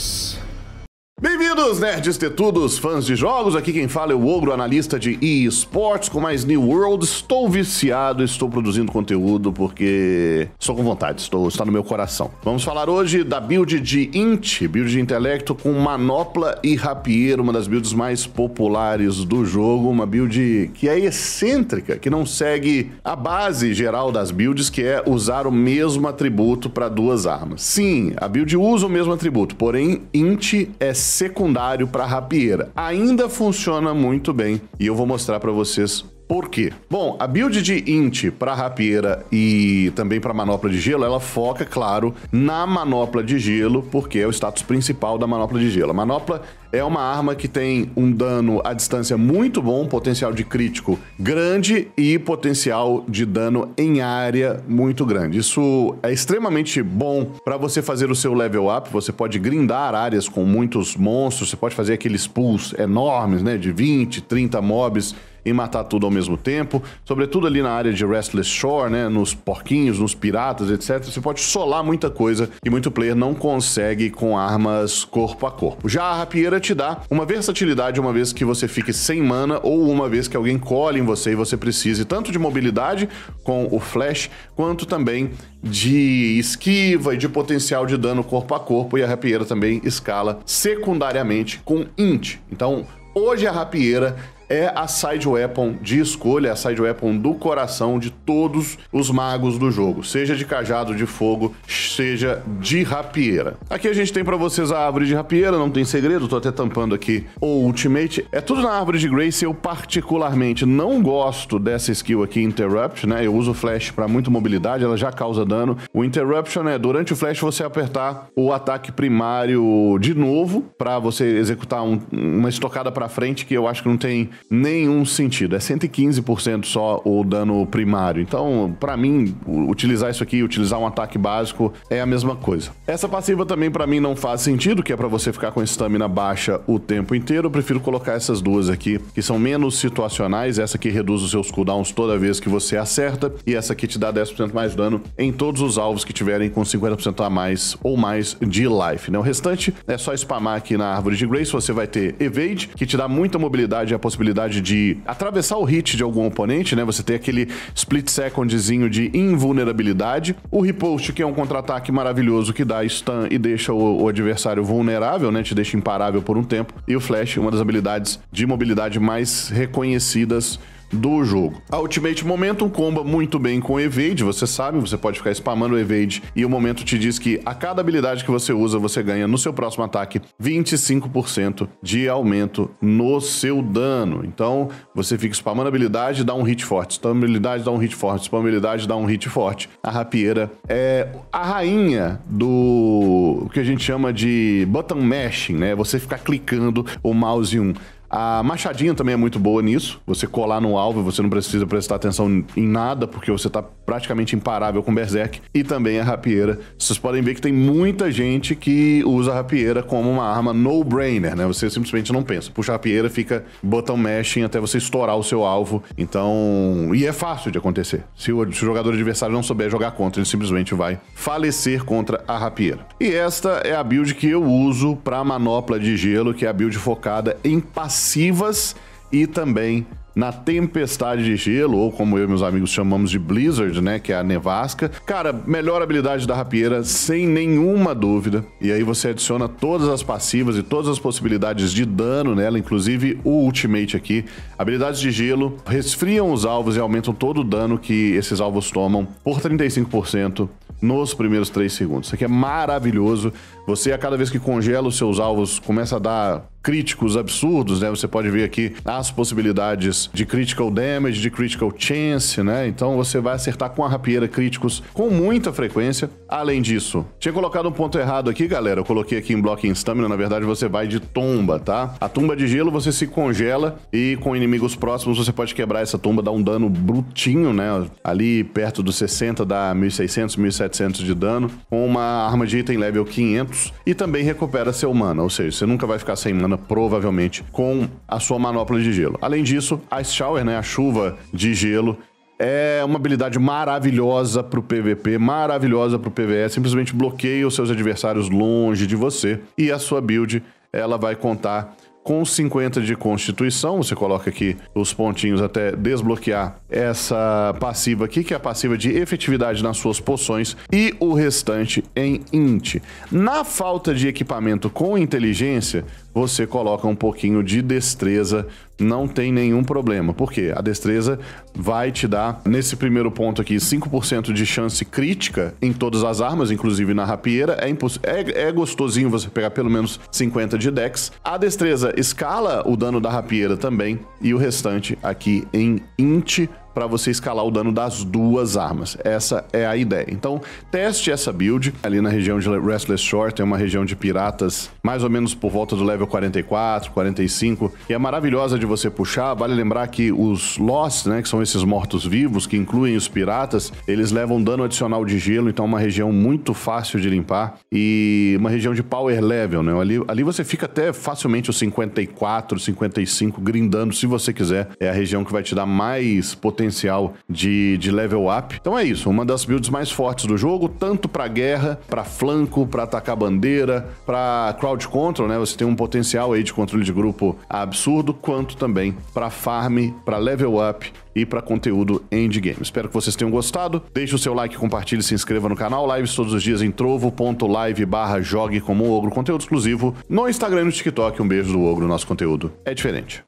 Yes. Queridos nerds tetudos, fãs de jogos, aqui quem fala é o Ogro, analista de eSports com mais New World. Estou viciado, estou produzindo conteúdo porque estou com vontade, estou, está no meu coração. Vamos falar hoje da build de Int, build de intelecto com Manopla e Rapieiro, uma das builds mais populares do jogo, uma build que é excêntrica, que não segue a base geral das builds, que é usar o mesmo atributo para duas armas. Sim, a build usa o mesmo atributo, porém Int é secundário secundário para rapieira. Ainda funciona muito bem e eu vou mostrar para vocês por quê? Bom, a build de Int para rapieira e também para manopla de gelo, ela foca, claro, na manopla de gelo, porque é o status principal da manopla de gelo. A manopla é uma arma que tem um dano à distância muito bom, potencial de crítico grande e potencial de dano em área muito grande. Isso é extremamente bom para você fazer o seu level up. Você pode grindar áreas com muitos monstros, você pode fazer aqueles pulls enormes, né, de 20, 30 mobs e matar tudo ao mesmo tempo, sobretudo ali na área de Restless Shore, né, nos porquinhos, nos piratas, etc. Você pode solar muita coisa que muito player não consegue com armas corpo a corpo. Já a rapieira te dá uma versatilidade uma vez que você fique sem mana ou uma vez que alguém colhe em você e você precise tanto de mobilidade com o Flash, quanto também de esquiva e de potencial de dano corpo a corpo. E a rapieira também escala secundariamente com Int. Então, hoje a rapieira é a side weapon de escolha, é a side weapon do coração de todos os magos do jogo, seja de cajado de fogo, seja de rapieira. Aqui a gente tem para vocês a árvore de rapieira, não tem segredo, tô até tampando aqui o ultimate. É tudo na árvore de Grace, eu particularmente não gosto dessa skill aqui, Interrupt, né? Eu uso flash para muita mobilidade, ela já causa dano. O Interruption é durante o flash você apertar o ataque primário de novo para você executar um, uma estocada para frente que eu acho que não tem nenhum sentido. É 115% só o dano primário. Então, para mim, utilizar isso aqui, utilizar um ataque básico, é a mesma coisa. Essa passiva também para mim não faz sentido, que é para você ficar com estamina baixa o tempo inteiro. Eu prefiro colocar essas duas aqui, que são menos situacionais. Essa aqui reduz os seus cooldowns toda vez que você acerta, e essa aqui te dá 10% mais dano em todos os alvos que tiverem com 50% a mais ou mais de life. Né? O restante é só spamar aqui na árvore de Grace, você vai ter Evade, que te dá muita mobilidade e a possibilidade possibilidade de atravessar o hit de algum oponente, né? Você tem aquele split secondzinho de invulnerabilidade. O riposte, que é um contra-ataque maravilhoso que dá stun e deixa o, o, adversário vulnerável, né? Te deixa imparável por um tempo. E o flash, uma das habilidades de mobilidade mais reconhecidas do jogo. A Ultimate Momentum comba muito bem com Evade, você sabe, você pode ficar spamando o Evade e o momento te diz que a cada habilidade que você usa, você ganha no seu próximo ataque 25% de aumento no seu dano. Então, você fica spamando habilidade e dá um hit forte, spamando habilidade dá um hit forte, spamando habilidade dá um hit forte. A rapieira é a rainha do o que a gente chama de button mashing, né? Você ficar clicando o mouse em um a machadinha também é muito boa nisso. Você colar no alvo, você não precisa prestar atenção em nada, porque você tá praticamente imparável com Berserk. E também a rapieira. Vocês podem ver que tem muita gente que usa a rapieira como uma arma no-brainer, né? Você simplesmente não pensa. Puxa a rapieira, fica botão mashing até você estourar o seu alvo. Então... E é fácil de acontecer. Se o, se o jogador adversário não souber jogar contra, ele simplesmente vai falecer contra a rapieira. E esta é a build que eu uso pra manopla de gelo, que é a build focada em passivo massivas e também na tempestade de gelo, ou como eu e meus amigos chamamos de blizzard, né, que é a nevasca. Cara, melhor habilidade da rapieira, sem nenhuma dúvida. E aí você adiciona todas as passivas e todas as possibilidades de dano nela, inclusive o ultimate aqui. Habilidades de gelo resfriam os alvos e aumentam todo o dano que esses alvos tomam por 35% nos primeiros 3 segundos. Isso aqui é maravilhoso. Você, a cada vez que congela os seus alvos, começa a dar críticos absurdos, né? Você pode ver aqui as possibilidades de critical damage, de critical chance, né? Então você vai acertar com a rapieira críticos com muita frequência. Além disso, tinha colocado um ponto errado aqui, galera. Eu coloquei aqui em bloco em stamina, na verdade você vai de tomba, tá? A tumba de gelo você se congela e com inimigos próximos você pode quebrar essa tumba, dar um dano brutinho, né? Ali perto dos 60 dá 1600, 1700 de dano com uma arma de item level 500 e também recupera seu mana, ou seja, você nunca vai ficar sem mana semana, provavelmente, com a sua manopla de gelo. Além disso, Ice Shower, né, a chuva de gelo, é uma habilidade maravilhosa para o PVP, maravilhosa para o PVE. Simplesmente bloqueia os seus adversários longe de você e a sua build ela vai contar com 50 de constituição, você coloca aqui os pontinhos até desbloquear essa passiva aqui, que é a passiva de efetividade nas suas poções, e o restante em int. Na falta de equipamento com inteligência, você coloca um pouquinho de destreza, não tem nenhum problema. Porque a destreza vai te dar, nesse primeiro ponto aqui, 5% de chance crítica em todas as armas, inclusive na rapieira. É, é, é gostosinho você pegar pelo menos 50 de dex. A destreza escala o dano da rapieira também, e o restante aqui em int para você escalar o dano das duas armas. Essa é a ideia. Então, teste essa build ali na região de Restless Shore, tem uma região de piratas mais ou menos por volta do level 44, 45, e é maravilhosa de você puxar. Vale lembrar que os Lost, né, que são esses mortos-vivos, que incluem os piratas, eles levam dano adicional de gelo, então é uma região muito fácil de limpar e uma região de power level, né? Ali, ali você fica até facilmente os 54, 55 grindando se você quiser. É a região que vai te dar mais potencial potencial de, de level up. Então é isso, uma das builds mais fortes do jogo, tanto para guerra, para flanco, para atacar bandeira, para crowd control, né? Você tem um potencial aí de controle de grupo absurdo, quanto também para farm, para level up e para conteúdo endgame. Espero que vocês tenham gostado. Deixe o seu like, compartilhe, se inscreva no canal. Lives todos os dias em trovo.live barra jogue como um ogro. Conteúdo exclusivo no Instagram e no TikTok. Um beijo do ogro, nosso conteúdo é diferente.